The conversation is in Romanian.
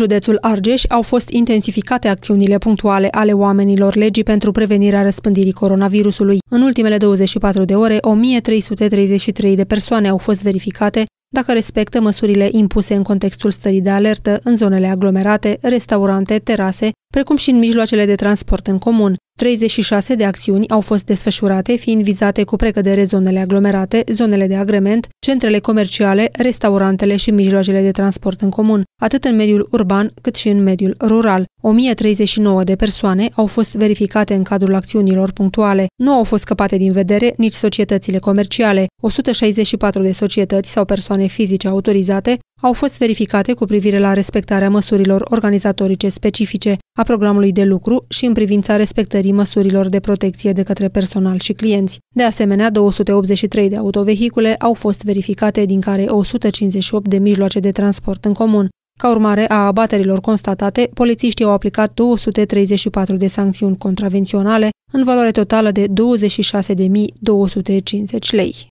județul Argeș au fost intensificate acțiunile punctuale ale oamenilor legii pentru prevenirea răspândirii coronavirusului. În ultimele 24 de ore, 1333 de persoane au fost verificate dacă respectă măsurile impuse în contextul stării de alertă în zonele aglomerate, restaurante, terase, precum și în mijloacele de transport în comun. 36 de acțiuni au fost desfășurate, fiind vizate cu precădere zonele aglomerate, zonele de agrement, centrele comerciale, restaurantele și mijloacele de transport în comun, atât în mediul urban cât și în mediul rural. 1039 de persoane au fost verificate în cadrul acțiunilor punctuale. Nu au fost scăpate din vedere nici societățile comerciale. 164 de societăți sau persoane fizice autorizate au fost verificate cu privire la respectarea măsurilor organizatorice specifice a programului de lucru și în privința respectării măsurilor de protecție de către personal și clienți. De asemenea, 283 de autovehicule au fost verificate, din care 158 de mijloace de transport în comun. Ca urmare a abaterilor constatate, polițiștii au aplicat 234 de sancțiuni contravenționale, în valoare totală de 26.250 lei.